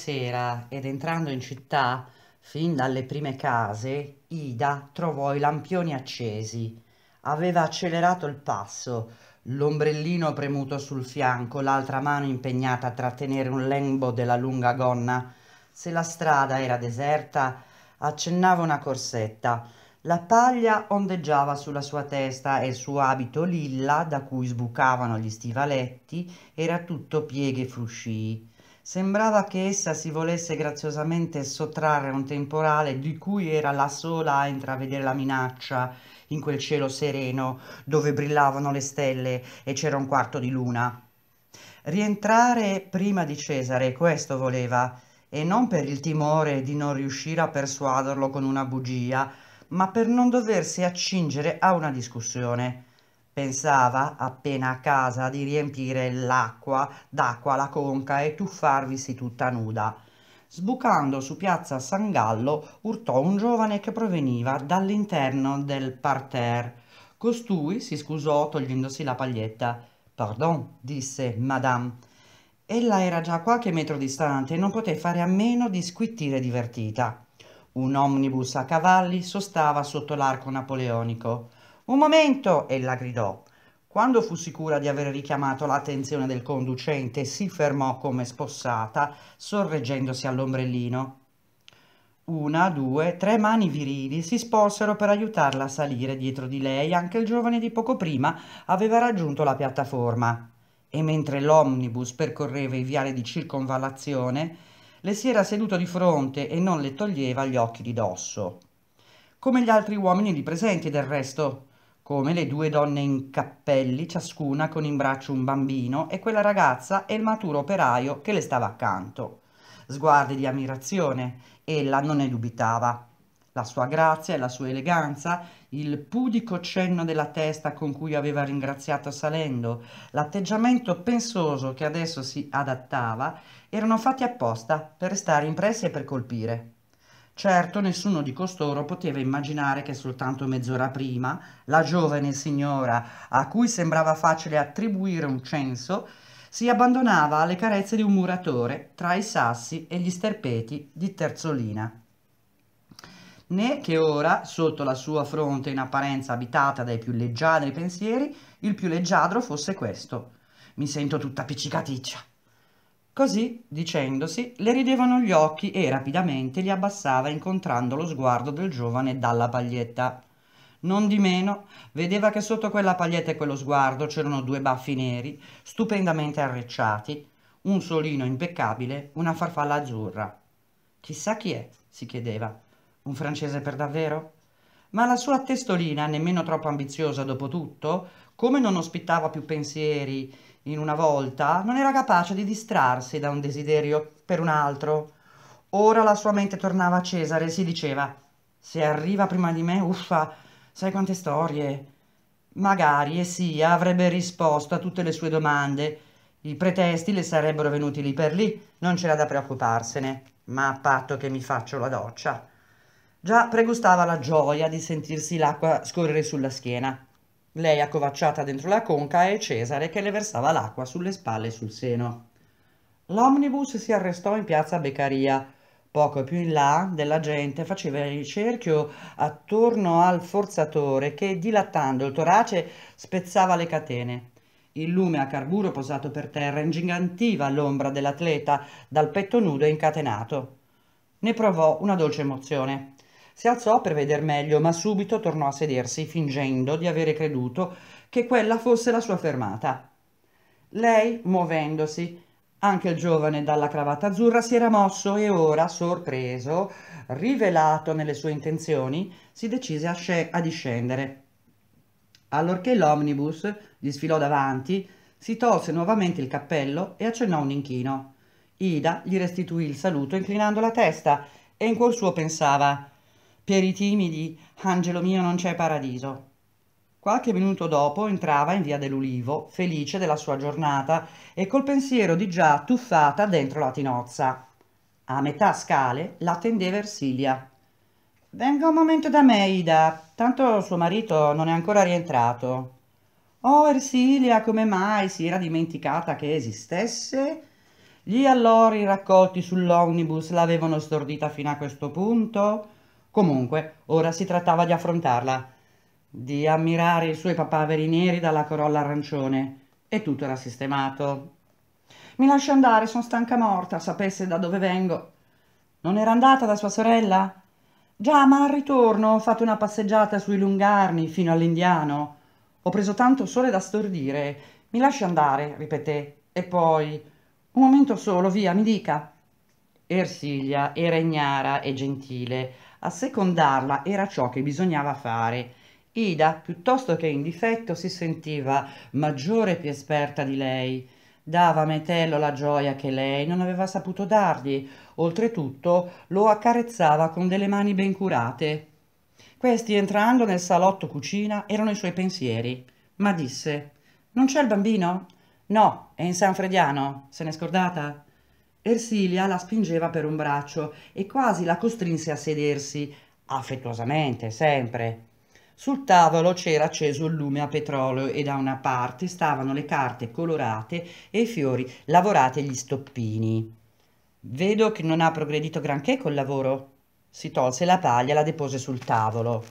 sera ed entrando in città, fin dalle prime case, Ida trovò i lampioni accesi. Aveva accelerato il passo, l'ombrellino premuto sul fianco, l'altra mano impegnata a trattenere un lembo della lunga gonna. Se la strada era deserta, accennava una corsetta. La paglia ondeggiava sulla sua testa e il suo abito lilla, da cui sbucavano gli stivaletti, era tutto pieghe e fruscii. Sembrava che essa si volesse graziosamente sottrarre a un temporale di cui era la sola a intravedere la minaccia in quel cielo sereno dove brillavano le stelle e c'era un quarto di luna. Rientrare prima di Cesare, questo voleva, e non per il timore di non riuscire a persuaderlo con una bugia, ma per non doversi accingere a una discussione. Pensava, appena a casa, di riempire l'acqua d'acqua la conca e tuffarvisi tutta nuda. Sbucando su piazza San Gallo, urtò un giovane che proveniva dall'interno del parterre. Costui si scusò togliendosi la paglietta. Pardon, disse Madame. Ella era già qualche metro distante e non poté fare a meno di squittire divertita. Un omnibus a cavalli sostava sotto l'arco napoleonico. Un momento! ella gridò. Quando fu sicura di aver richiamato l'attenzione del conducente, si fermò come spossata, sorreggendosi all'ombrellino. Una, due, tre mani virili si sporsero per aiutarla a salire dietro di lei, anche il giovane di poco prima aveva raggiunto la piattaforma. E mentre l'omnibus percorreva i viali di circonvallazione, le si era seduto di fronte e non le toglieva gli occhi di dosso. Come gli altri uomini lì presenti, del resto, come le due donne in cappelli, ciascuna con in braccio un bambino, e quella ragazza e il maturo operaio che le stava accanto. Sguardi di ammirazione, ella non ne dubitava. La sua grazia e la sua eleganza, il pudico cenno della testa con cui aveva ringraziato Salendo, l'atteggiamento pensoso che adesso si adattava, erano fatti apposta per restare impressi e per colpire. Certo, nessuno di costoro poteva immaginare che soltanto mezz'ora prima la giovane signora, a cui sembrava facile attribuire un censo, si abbandonava alle carezze di un muratore tra i sassi e gli sterpeti di Terzolina. Né che ora, sotto la sua fronte in apparenza abitata dai più leggiadri pensieri, il più leggiadro fosse questo. Mi sento tutta appiccicaticcia Così, dicendosi, le ridevano gli occhi e rapidamente li abbassava incontrando lo sguardo del giovane dalla paglietta. Non di meno, vedeva che sotto quella paglietta e quello sguardo c'erano due baffi neri, stupendamente arricciati, un solino impeccabile, una farfalla azzurra. Chissà chi è, si chiedeva. Un francese per davvero? Ma la sua testolina, nemmeno troppo ambiziosa dopo tutto, come non ospitava più pensieri in una volta, non era capace di distrarsi da un desiderio per un altro. Ora la sua mente tornava a Cesare e si diceva «Se arriva prima di me, uffa, sai quante storie!» Magari e Essia avrebbe risposto a tutte le sue domande, i pretesti le sarebbero venuti lì per lì, non c'era da preoccuparsene, ma a patto che mi faccio la doccia. Già pregustava la gioia di sentirsi l'acqua scorrere sulla schiena. Lei accovacciata dentro la conca e Cesare che le versava l'acqua sulle spalle e sul seno. L'omnibus si arrestò in piazza Beccaria. Poco più in là della gente faceva il cerchio attorno al forzatore che, dilattando il torace, spezzava le catene. Il lume a carburo posato per terra ingigantiva l'ombra dell'atleta dal petto nudo e incatenato. Ne provò una dolce emozione. Si alzò per veder meglio, ma subito tornò a sedersi, fingendo di avere creduto che quella fosse la sua fermata. Lei, muovendosi, anche il giovane dalla cravatta azzurra si era mosso e ora, sorpreso, rivelato nelle sue intenzioni, si decise a, a discendere. Allorché l'omnibus gli sfilò davanti, si tolse nuovamente il cappello e accennò un inchino. Ida gli restituì il saluto inclinando la testa e in cuor suo pensava per i timidi, angelo mio, non c'è paradiso. Qualche minuto dopo entrava in via dell'Ulivo, felice della sua giornata e col pensiero di già tuffata dentro la tinozza. A metà scale l'attendeva Ersilia. Venga un momento da me, Ida, tanto suo marito non è ancora rientrato. Oh, Ersilia, come mai si era dimenticata che esistesse? Gli allori raccolti sull'omnibus l'avevano stordita fino a questo punto? Comunque, ora si trattava di affrontarla, di ammirare i suoi papaveri neri dalla corolla arancione, e tutto era sistemato. Mi lasci andare, sono stanca morta, sapesse da dove vengo. Non era andata da sua sorella? Già, ma al ritorno ho fatto una passeggiata sui lungarni fino all'Indiano. Ho preso tanto sole da stordire. Mi lasci andare, ripeté. E poi, un momento solo, via, mi dica. Ersilia era ignara e gentile, Assecondarla era ciò che bisognava fare. Ida, piuttosto che in difetto, si sentiva maggiore e più esperta di lei. Dava a Metello la gioia che lei non aveva saputo dargli, oltretutto lo accarezzava con delle mani ben curate. Questi, entrando nel salotto cucina, erano i suoi pensieri, ma disse «Non c'è il bambino?» «No, è in San Frediano, se n'è scordata?» Ersilia la spingeva per un braccio e quasi la costrinse a sedersi, affettuosamente, sempre. Sul tavolo c'era acceso il lume a petrolio e da una parte stavano le carte colorate e i fiori lavorati agli stoppini. Vedo che non ha progredito granché col lavoro. Si tolse la paglia e la depose sul tavolo.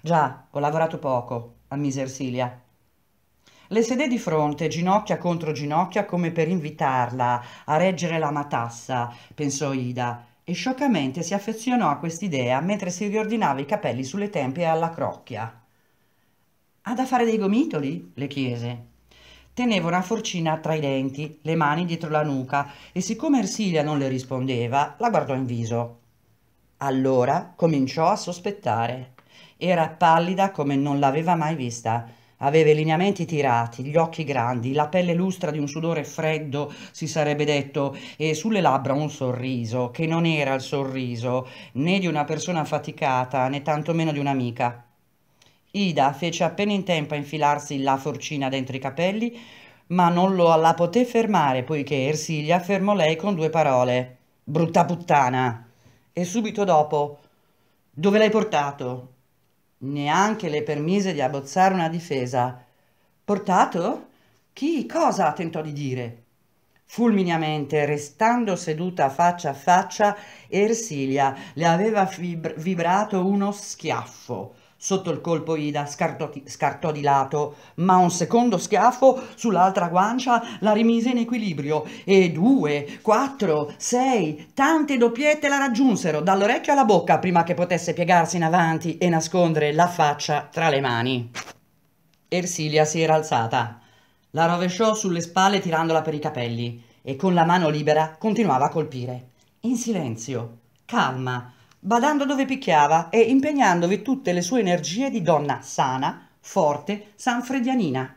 Già, ho lavorato poco, ammise Ersilia. Le sedé di fronte, ginocchia contro ginocchia, come per invitarla a reggere la matassa, pensò Ida, e scioccamente si affezionò a quest'idea mentre si riordinava i capelli sulle tempie e alla crocchia. Ha da fare dei gomitoli? le chiese. Teneva una forcina tra i denti, le mani dietro la nuca, e siccome Ersilia non le rispondeva, la guardò in viso. Allora cominciò a sospettare. Era pallida come non l'aveva mai vista Aveva i lineamenti tirati, gli occhi grandi, la pelle lustra di un sudore freddo, si sarebbe detto, e sulle labbra un sorriso, che non era il sorriso né di una persona affaticata né tantomeno di un'amica. Ida fece appena in tempo a infilarsi la forcina dentro i capelli, ma non lo, la poté fermare, poiché Ersilia fermò lei con due parole. Brutta puttana! E subito dopo, dove l'hai portato? Neanche le permise di abbozzare una difesa. Portato? Chi? Cosa? tentò di dire. Fulmineamente, restando seduta faccia a faccia, Ersilia le aveva vibrato uno schiaffo Sotto il colpo Ida scartò, scartò di lato, ma un secondo schiaffo sull'altra guancia la rimise in equilibrio e due, quattro, sei, tante doppiette la raggiunsero dall'orecchio alla bocca prima che potesse piegarsi in avanti e nascondere la faccia tra le mani. Ersilia si era alzata. La rovesciò sulle spalle tirandola per i capelli e con la mano libera continuava a colpire. In silenzio, calma, badando dove picchiava e impegnandovi tutte le sue energie di donna sana, forte, sanfredianina.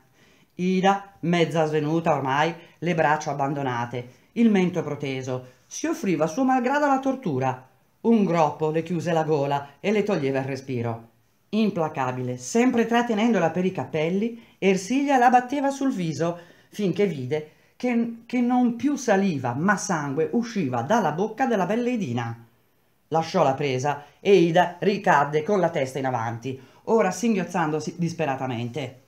Ida, mezza svenuta ormai, le braccia abbandonate, il mento proteso, si offriva a suo malgrado la tortura. Un groppo le chiuse la gola e le toglieva il respiro. Implacabile, sempre trattenendola per i capelli, Ersilia la batteva sul viso finché vide che, che non più saliva, ma sangue usciva dalla bocca della belledina lasciò la presa e Ida ricadde con la testa in avanti, ora singhiozzandosi disperatamente.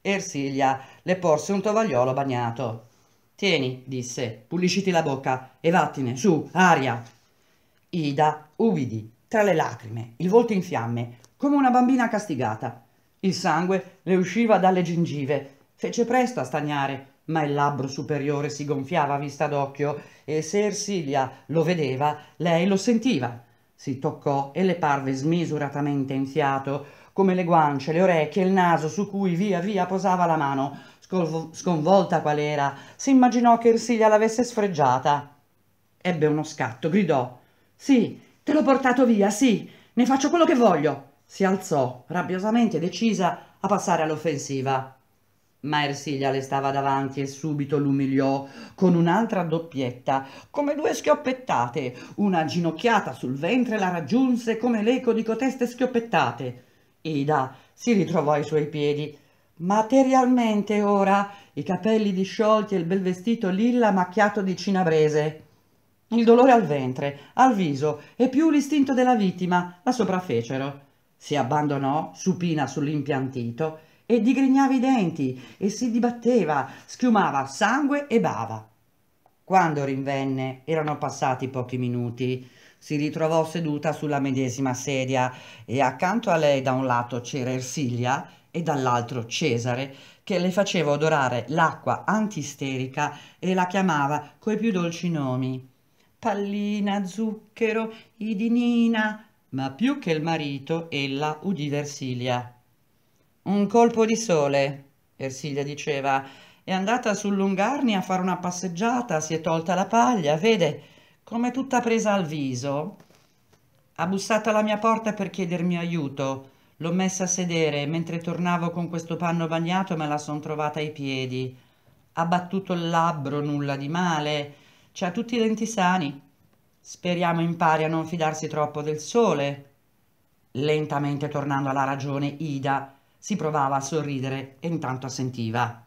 Ersilia le porse un tovagliolo bagnato. Tieni, disse, pulisciti la bocca e vattine, su, aria. Ida ubbidì, tra le lacrime, il volto in fiamme, come una bambina castigata. Il sangue le usciva dalle gengive, fece presto a stagnare ma il labbro superiore si gonfiava a vista d'occhio e se Ersilia lo vedeva, lei lo sentiva. Si toccò e le parve smisuratamente enfiato, come le guance, le orecchie, il naso su cui via via posava la mano. Scolvo- sconvolta qual era, si immaginò che Ersilia l'avesse sfregiata. Ebbe uno scatto, gridò: Sì, te l'ho portato via, sì, ne faccio quello che voglio. Si alzò, rabbiosamente decisa a passare all'offensiva ma Ersilia le stava davanti e subito l'umiliò con un'altra doppietta, come due schioppettate. Una ginocchiata sul ventre la raggiunse come l'eco di coteste schioppettate. Ida si ritrovò ai suoi piedi. Materialmente ora, i capelli disciolti e il bel vestito lilla macchiato di cinabrese. Il dolore al ventre, al viso e più l'istinto della vittima la sopraffecero. Si abbandonò, supina sull'impiantito, e digrignava i denti e si dibatteva, schiumava sangue e bava. Quando rinvenne erano passati pochi minuti. Si ritrovò seduta sulla medesima sedia e accanto a lei da un lato c'era Ersilia e dall'altro Cesare che le faceva odorare l'acqua antisterica e la chiamava coi più dolci nomi. Pallina, zucchero, idinina, ma più che il marito ella udì Versilia. Un colpo di sole, Ersilia diceva, è andata sul sull'Ungarni a fare una passeggiata, si è tolta la paglia, vede, come tutta presa al viso. Ha bussato alla mia porta per chiedermi aiuto. L'ho messa a sedere, mentre tornavo con questo panno bagnato me la son trovata ai piedi. Ha battuto il labbro, nulla di male. C'ha tutti i denti sani. Speriamo impari a non fidarsi troppo del sole. Lentamente tornando alla ragione, Ida si provava a sorridere e intanto assentiva.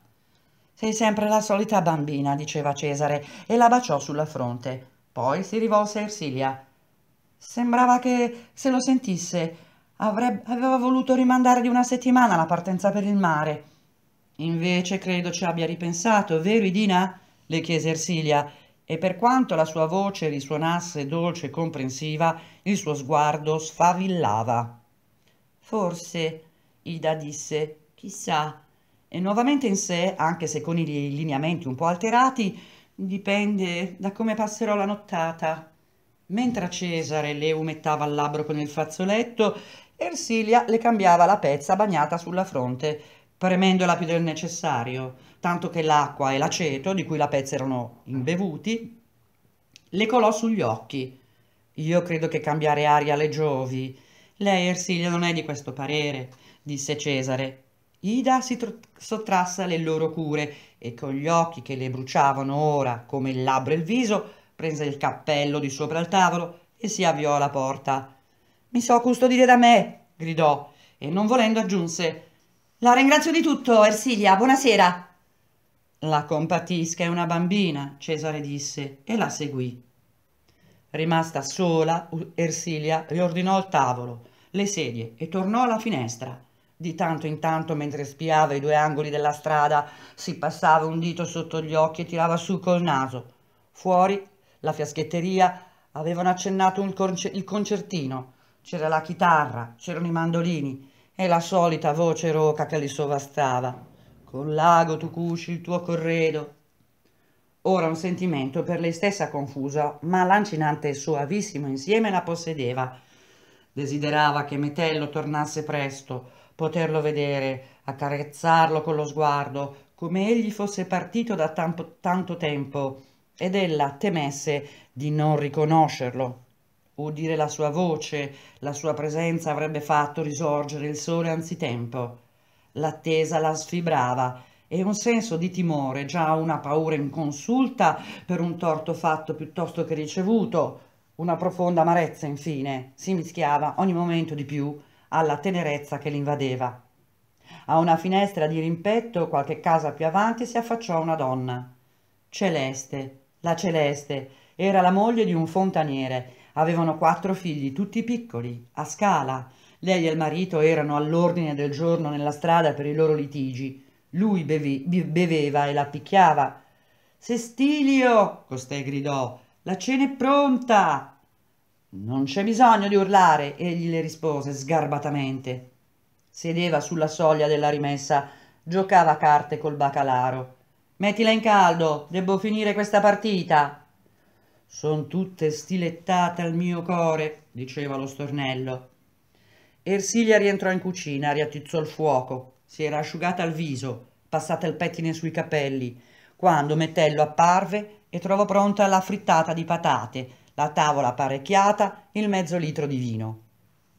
Sei sempre la solita bambina, diceva Cesare e la baciò sulla fronte. Poi si rivolse a Ersilia. Sembrava che se lo sentisse avrebbe, aveva voluto rimandare di una settimana la partenza per il mare. Invece credo ci abbia ripensato, vero Idina? le chiese Ersilia e per quanto la sua voce risuonasse dolce e comprensiva, il suo sguardo sfavillava. Forse, Ida disse, chissà, e nuovamente in sé, anche se con i lineamenti un po' alterati, dipende da come passerò la nottata. Mentre Cesare le umettava il labbro con il fazzoletto, Ersilia le cambiava la pezza bagnata sulla fronte, premendola più del necessario, tanto che l'acqua e l'aceto, di cui la pezza erano imbevuti, le colò sugli occhi. Io credo che cambiare aria le giovi. Lei, Ersilia, non è di questo parere disse Cesare. Ida si tr- sottrasse alle loro cure e con gli occhi che le bruciavano ora come il labbro e il viso, prese il cappello di sopra il tavolo e si avviò alla porta. Mi so custodire da me, gridò, e non volendo aggiunse La ringrazio di tutto, Ersilia, buonasera. La compatisca è una bambina, Cesare disse, e la seguì. Rimasta sola, Ersilia riordinò il tavolo, le sedie e tornò alla finestra. Di tanto in tanto, mentre spiava i due angoli della strada, si passava un dito sotto gli occhi e tirava su col naso. Fuori, la fiaschetteria, avevano accennato il concertino. C'era la chitarra, c'erano i mandolini e la solita voce roca che li sovastava. Col lago tu cuci il tuo corredo. Ora un sentimento per lei stessa confuso, ma lancinante e soavissimo insieme la possedeva. Desiderava che Metello tornasse presto, poterlo vedere, accarezzarlo con lo sguardo, come egli fosse partito da tanto, tanto tempo, ed ella temesse di non riconoscerlo. Udire la sua voce, la sua presenza avrebbe fatto risorgere il sole anzitempo. L'attesa la sfibrava, e un senso di timore, già una paura inconsulta per un torto fatto piuttosto che ricevuto, una profonda amarezza infine, si mischiava ogni momento di più alla tenerezza che l'invadeva. A una finestra di rimpetto, qualche casa più avanti, si affacciò una donna. Celeste, la Celeste, era la moglie di un fontaniere. Avevano quattro figli, tutti piccoli, a scala. Lei e il marito erano all'ordine del giorno nella strada per i loro litigi. Lui beve, beveva e la picchiava. Sestilio, costei gridò, la cena è pronta! Non c'è bisogno di urlare, egli le rispose sgarbatamente. Sedeva sulla soglia della rimessa, giocava a carte col bacalaro. Mettila in caldo, debbo finire questa partita. Son tutte stilettate al mio cuore, diceva lo stornello. Ersilia rientrò in cucina, riattizzò il fuoco, si era asciugata al viso, passata il pettine sui capelli, quando Mettello apparve e trovò pronta la frittata di patate, la tavola apparecchiata, il mezzo litro di vino.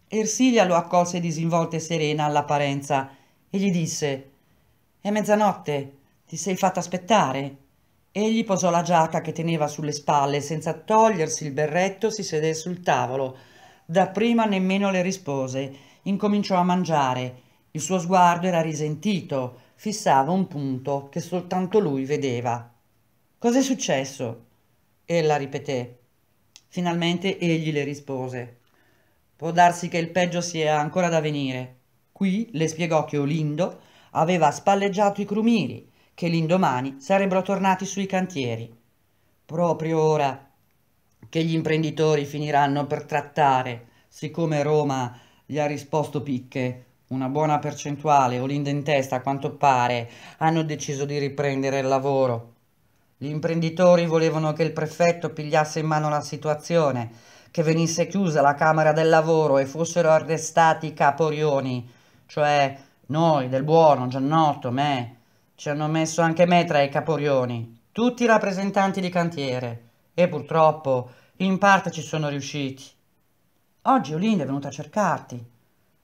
Ersilia lo accolse disinvolta e serena all'apparenza e gli disse «È mezzanotte, ti sei fatta aspettare?» Egli posò la giacca che teneva sulle spalle e senza togliersi il berretto si sedè sul tavolo. Dapprima nemmeno le rispose, incominciò a mangiare. Il suo sguardo era risentito, fissava un punto che soltanto lui vedeva. Cos'è successo? Ella ripeté. Finalmente egli le rispose. Può darsi che il peggio sia ancora da venire. Qui le spiegò che Olindo aveva spalleggiato i crumiri, che l'indomani sarebbero tornati sui cantieri. Proprio ora che gli imprenditori finiranno per trattare, siccome Roma gli ha risposto picche, una buona percentuale, Olindo in testa a quanto pare, hanno deciso di riprendere il lavoro. Gli imprenditori volevano che il prefetto pigliasse in mano la situazione, che venisse chiusa la Camera del Lavoro e fossero arrestati i caporioni, cioè noi, Del Buono, Giannotto, me. Ci hanno messo anche me tra i caporioni, tutti i rappresentanti di cantiere. E purtroppo in parte ci sono riusciti. Oggi Olinda è venuta a cercarti.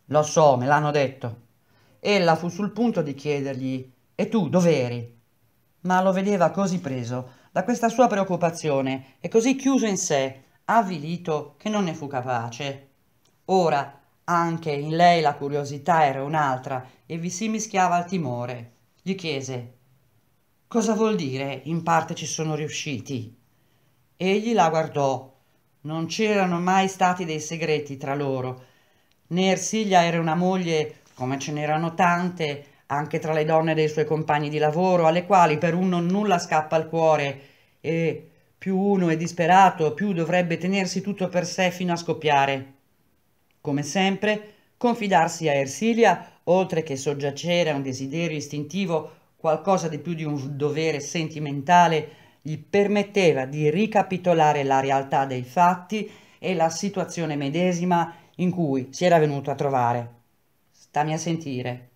Lo so, me l'hanno detto. Ella fu sul punto di chiedergli: E tu dove eri? ma lo vedeva così preso da questa sua preoccupazione e così chiuso in sé, avvilito, che non ne fu capace. Ora, anche in lei la curiosità era un'altra e vi si mischiava il timore. Gli chiese Cosa vuol dire in parte ci sono riusciti? Egli la guardò. Non c'erano mai stati dei segreti tra loro. Né Ersilia era una moglie, come ce n'erano tante, anche tra le donne dei suoi compagni di lavoro, alle quali per uno nulla scappa al cuore e più uno è disperato, più dovrebbe tenersi tutto per sé fino a scoppiare. Come sempre, confidarsi a Ersilia, oltre che soggiacere a un desiderio istintivo, qualcosa di più di un dovere sentimentale, gli permetteva di ricapitolare la realtà dei fatti e la situazione medesima in cui si era venuto a trovare. Stammi a sentire.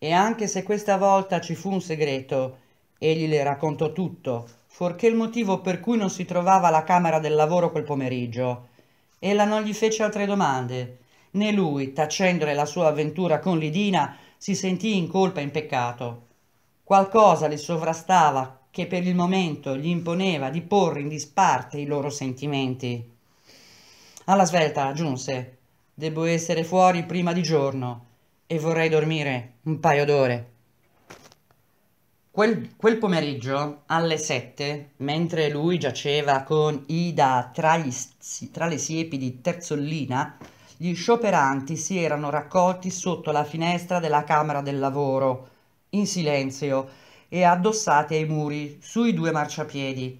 E anche se questa volta ci fu un segreto, egli le raccontò tutto, fuorché il motivo per cui non si trovava alla camera del lavoro quel pomeriggio. Ella non gli fece altre domande, né lui, tacendole la sua avventura con Lidina, si sentì in colpa e in peccato. Qualcosa le sovrastava che per il momento gli imponeva di porre in disparte i loro sentimenti. Alla svelta aggiunse: «Debo essere fuori prima di giorno e vorrei dormire un paio d'ore. Quel, quel, pomeriggio, alle sette, mentre lui giaceva con Ida tra, gli, tra le siepi di Terzollina, gli scioperanti si erano raccolti sotto la finestra della Camera del Lavoro, in silenzio, e addossati ai muri, sui due marciapiedi.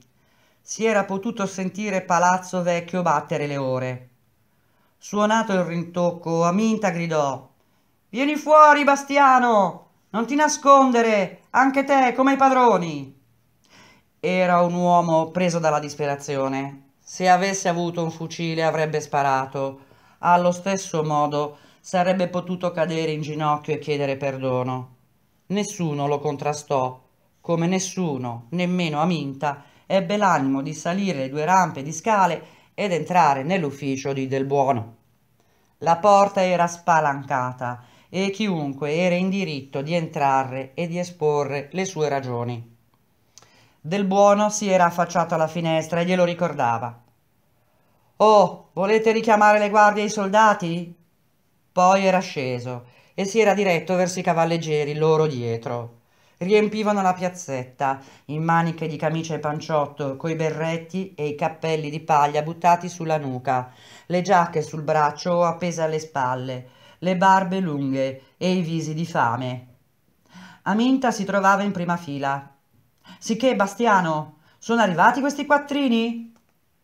Si era potuto sentire Palazzo Vecchio battere le ore. Suonato il rintocco, Aminta gridò Vieni fuori, Bastiano! Non ti nascondere, anche te, come i padroni! Era un uomo preso dalla disperazione. Se avesse avuto un fucile avrebbe sparato. Allo stesso modo sarebbe potuto cadere in ginocchio e chiedere perdono. Nessuno lo contrastò, come nessuno, nemmeno Aminta, ebbe l'animo di salire le due rampe di scale ed entrare nell'ufficio di Del Buono. La porta era spalancata e chiunque era in diritto di entrare e di esporre le sue ragioni. Del buono si era affacciato alla finestra e glielo ricordava. Oh, volete richiamare le guardie e i soldati? Poi era sceso e si era diretto verso i cavalleggeri loro dietro. Riempivano la piazzetta, in maniche di camicia e panciotto, coi berretti e i cappelli di paglia buttati sulla nuca, le giacche sul braccio o appese alle spalle, le barbe lunghe e i visi di fame. Aminta si trovava in prima fila. Sicché, Bastiano, sono arrivati questi quattrini?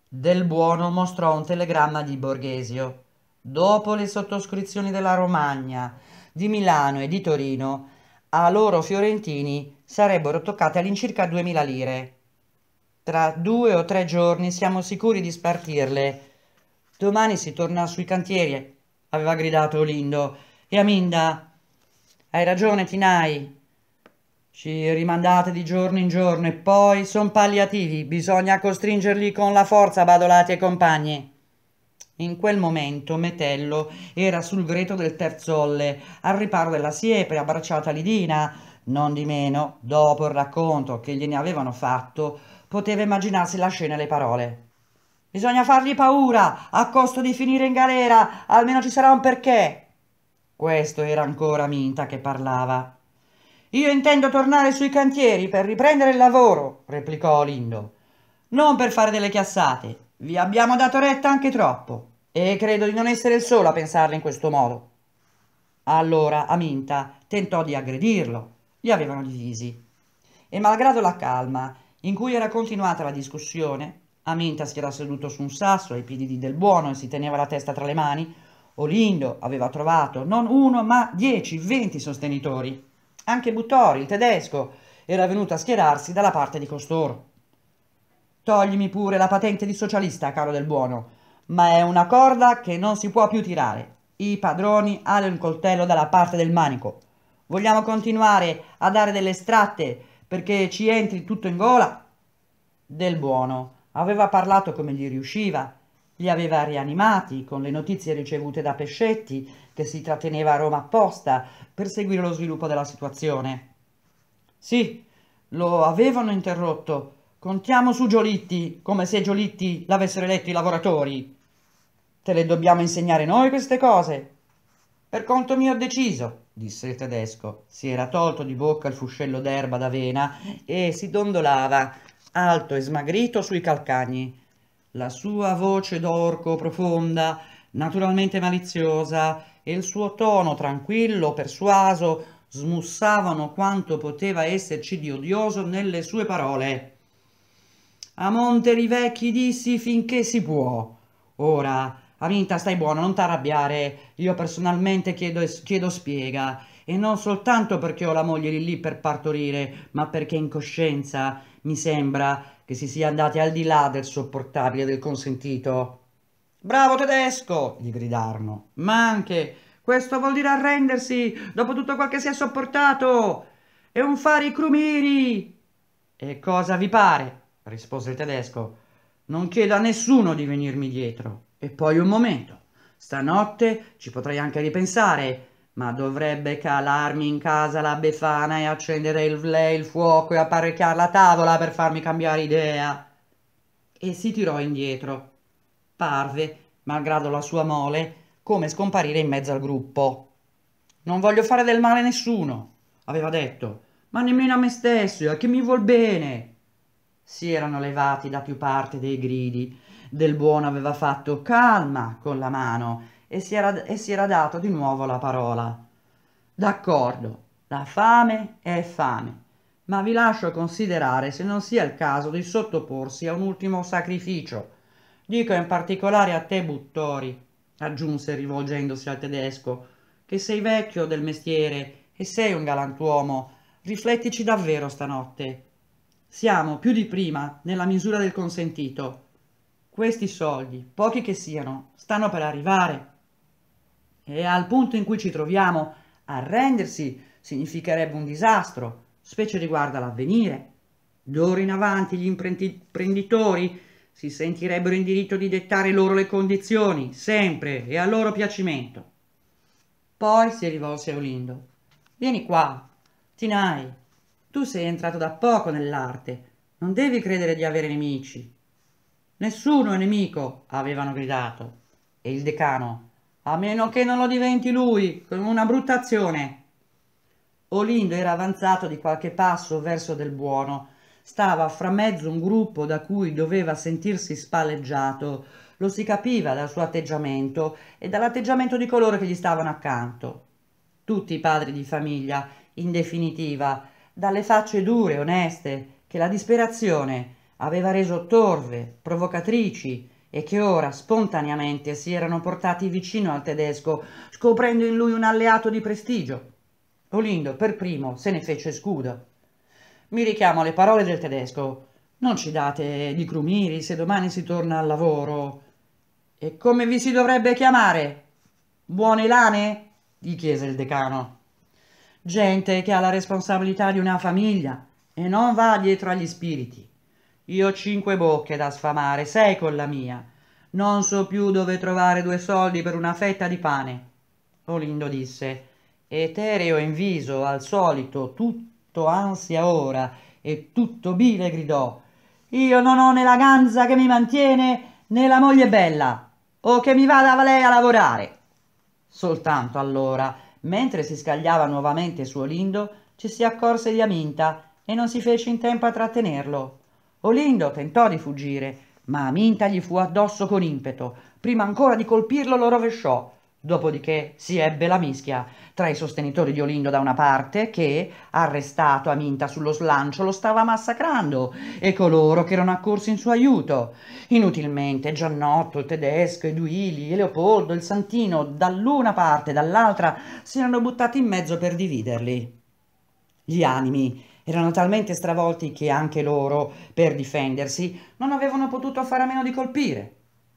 Del Buono mostrò un telegramma di Borghesio. Dopo le sottoscrizioni della Romagna, di Milano e di Torino, a loro fiorentini sarebbero toccate all'incirca 2000 lire. Tra due o tre giorni siamo sicuri di spartirle. Domani si torna sui cantieri aveva gridato Lindo. E Aminda, hai ragione Tinai, ci rimandate di giorno in giorno e poi son palliativi, bisogna costringerli con la forza, Badolati e compagni. In quel momento Metello era sul greto del terzolle, al riparo della siepe, abbracciata Lidina. Non di meno, dopo il racconto che gliene avevano fatto, poteva immaginarsi la scena e le parole. Bisogna fargli paura, a costo di finire in galera, almeno ci sarà un perché. Questo era ancora Minta che parlava. Io intendo tornare sui cantieri per riprendere il lavoro, replicò Olindo. Non per fare delle chiassate. Vi abbiamo dato retta anche troppo. E credo di non essere il solo a pensarle in questo modo. Allora Aminta tentò di aggredirlo. Li avevano divisi. E malgrado la calma in cui era continuata la discussione, Aminta che era seduto su un sasso ai piedi di Del Buono e si teneva la testa tra le mani. Olindo aveva trovato non uno ma dieci, venti sostenitori. Anche Buttori, il tedesco, era venuto a schierarsi dalla parte di costoro. Toglimi pure la patente di socialista, caro Del Buono, ma è una corda che non si può più tirare. I padroni hanno il coltello dalla parte del manico. Vogliamo continuare a dare delle stratte perché ci entri tutto in gola? Del Buono Aveva parlato come gli riusciva, li aveva rianimati con le notizie ricevute da Pescetti, che si tratteneva a Roma apposta per seguire lo sviluppo della situazione. Sì, lo avevano interrotto. Contiamo su Giolitti, come se Giolitti l'avessero eletto i lavoratori. Te le dobbiamo insegnare noi queste cose. Per conto mio ho deciso, disse il tedesco. Si era tolto di bocca il fuscello d'erba d'avena e si dondolava alto e smagrito sui calcagni. La sua voce d'orco profonda, naturalmente maliziosa, e il suo tono tranquillo, persuaso, smussavano quanto poteva esserci di odioso nelle sue parole. A Monteri Vecchi dissi finché si può. Ora, Aminta, stai buona, non t'arrabbiare. Io personalmente chiedo, chiedo spiega. E non soltanto perché ho la moglie lì lì per partorire, ma perché in coscienza mi sembra che si sia andati al di là del sopportabile del consentito. Bravo tedesco! gli gridarono. Ma anche, questo vuol dire arrendersi, dopo tutto quel che si è sopportato! È un fare i crumiri! E cosa vi pare? rispose il tedesco. Non chiedo a nessuno di venirmi dietro. E poi un momento. Stanotte ci potrei anche ripensare ma dovrebbe calarmi in casa la Befana e accendere il, lei il fuoco e apparecchiare la tavola per farmi cambiare idea. E si tirò indietro. Parve, malgrado la sua mole, come scomparire in mezzo al gruppo. Non voglio fare del male a nessuno, aveva detto, ma nemmeno a me stesso e a chi mi vuol bene. Si erano levati da più parte dei gridi. Del buono aveva fatto calma con la mano e si era, e si era dato di nuovo la parola. D'accordo, la fame è fame, ma vi lascio considerare se non sia il caso di sottoporsi a un ultimo sacrificio. Dico in particolare a te, Buttori, aggiunse rivolgendosi al tedesco, che sei vecchio del mestiere e sei un galantuomo, riflettici davvero stanotte. Siamo più di prima nella misura del consentito. Questi soldi, pochi che siano, stanno per arrivare. E al punto in cui ci troviamo, arrendersi significherebbe un disastro, specie riguardo all'avvenire. D'ora in avanti gli imprenditori si sentirebbero in diritto di dettare loro le condizioni, sempre e a loro piacimento. Poi si rivolse a Olindo. Vieni qua, Tinai, tu sei entrato da poco nell'arte, non devi credere di avere nemici. Nessuno è nemico, avevano gridato. E il decano, a meno che non lo diventi lui, con una brutta azione. Olindo era avanzato di qualche passo verso del buono. Stava fra mezzo un gruppo da cui doveva sentirsi spalleggiato. Lo si capiva dal suo atteggiamento e dall'atteggiamento di coloro che gli stavano accanto. Tutti i padri di famiglia, in definitiva, dalle facce dure, oneste, che la disperazione aveva reso torve, provocatrici, e che ora spontaneamente si erano portati vicino al tedesco, scoprendo in lui un alleato di prestigio. Olindo, per primo, se ne fece scudo. Mi richiamo alle parole del tedesco. Non ci date di crumiri se domani si torna al lavoro. E come vi si dovrebbe chiamare? Buone lane? gli chiese il decano. Gente che ha la responsabilità di una famiglia e non va dietro agli spiriti. Io ho cinque bocche da sfamare, sei con la mia. Non so più dove trovare due soldi per una fetta di pane. Olindo disse, etereo in viso, al solito, tutto ansia ora e tutto bile gridò, io non ho né la ganza che mi mantiene né la moglie bella, o che mi vada lei a lavorare. Soltanto allora, mentre si scagliava nuovamente su Olindo, ci si accorse di Aminta e non si fece in tempo a trattenerlo. Olindo tentò di fuggire, ma Aminta gli fu addosso con impeto. Prima ancora di colpirlo lo rovesciò. Dopodiché si ebbe la mischia tra i sostenitori di Olindo da una parte, che, arrestato Aminta sullo slancio, lo stava massacrando, e coloro che erano accorsi in suo aiuto. Inutilmente Giannotto, il tedesco, Eduili Leopoldo, il Santino, dall'una parte e dall'altra, si erano buttati in mezzo per dividerli. Gli animi erano talmente stravolti che anche loro, per difendersi, non avevano potuto fare a meno di colpire.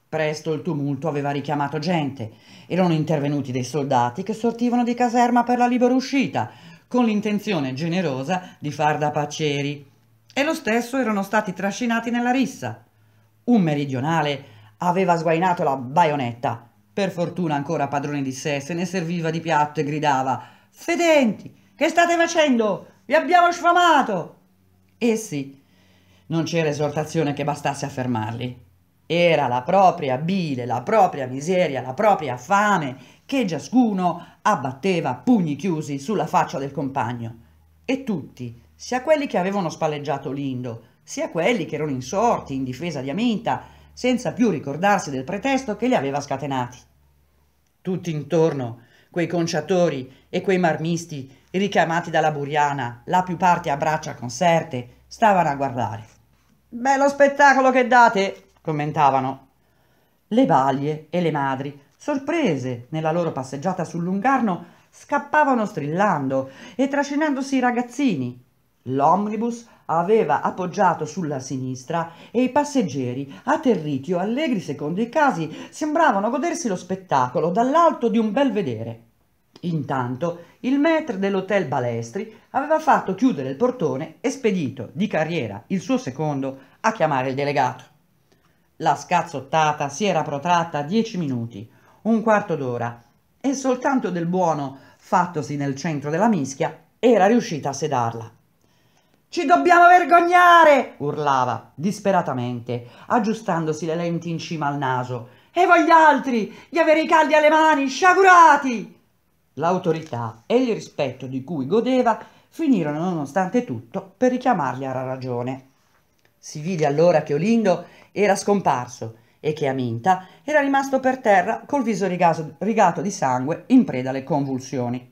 Presto il tumulto aveva richiamato gente. Erano intervenuti dei soldati che sortivano di caserma per la libera uscita, con l'intenzione generosa di far da pacieri. E lo stesso erano stati trascinati nella rissa. Un meridionale aveva sguainato la baionetta. Per fortuna ancora padrone di sé se ne serviva di piatto e gridava «Fedenti, che state facendo? Vi abbiamo sfamato! Essi eh non c'era esortazione che bastasse a fermarli. Era la propria bile, la propria miseria, la propria fame che ciascuno abbatteva a pugni chiusi sulla faccia del compagno. E tutti, sia quelli che avevano spalleggiato l'indo, sia quelli che erano insorti in difesa di Aminta, senza più ricordarsi del pretesto che li aveva scatenati. Tutti intorno, quei conciatori e quei marmisti richiamati dalla buriana, la più parte a braccia conserte, stavano a guardare. Bello spettacolo che date, commentavano. Le baglie e le madri, sorprese nella loro passeggiata sul lungarno, scappavano strillando e trascinandosi i ragazzini. L'omnibus aveva appoggiato sulla sinistra e i passeggeri, atterriti o allegri secondo i casi, sembravano godersi lo spettacolo dall'alto di un bel vedere. Intanto il maître dell'hotel Balestri aveva fatto chiudere il portone e spedito di carriera il suo secondo a chiamare il delegato. La scazzottata si era protratta dieci minuti, un quarto d'ora, e soltanto del buono fattosi nel centro della mischia era riuscita a sedarla. Ci dobbiamo vergognare! urlava disperatamente, aggiustandosi le lenti in cima al naso. E voi altri, di avere i caldi alle mani, sciagurati! L'autorità e il rispetto di cui godeva finirono nonostante tutto per richiamarli alla ragione. Si vide allora che Olindo era scomparso e che Aminta era rimasto per terra col viso rigaso, rigato di sangue in preda alle convulsioni.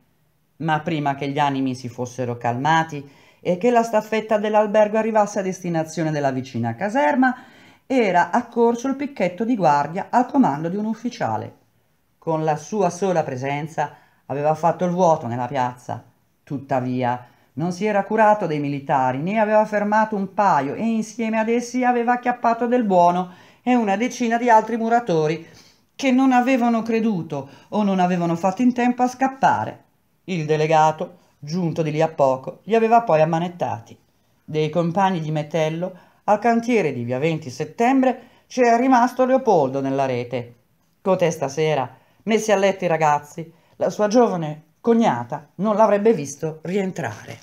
Ma prima che gli animi si fossero calmati e che la staffetta dell'albergo arrivasse a destinazione della vicina caserma, era accorso il picchetto di guardia al comando di un ufficiale. Con la sua sola presenza aveva fatto il vuoto nella piazza. Tuttavia, non si era curato dei militari, ne aveva fermato un paio e insieme ad essi aveva acchiappato del buono e una decina di altri muratori che non avevano creduto o non avevano fatto in tempo a scappare. Il delegato, giunto di lì a poco, li aveva poi ammanettati. Dei compagni di Metello, al cantiere di via 20 settembre, c'era rimasto Leopoldo nella rete. Cotesta sera, messi a letto i ragazzi, la sua giovane cognata non l'avrebbe visto rientrare.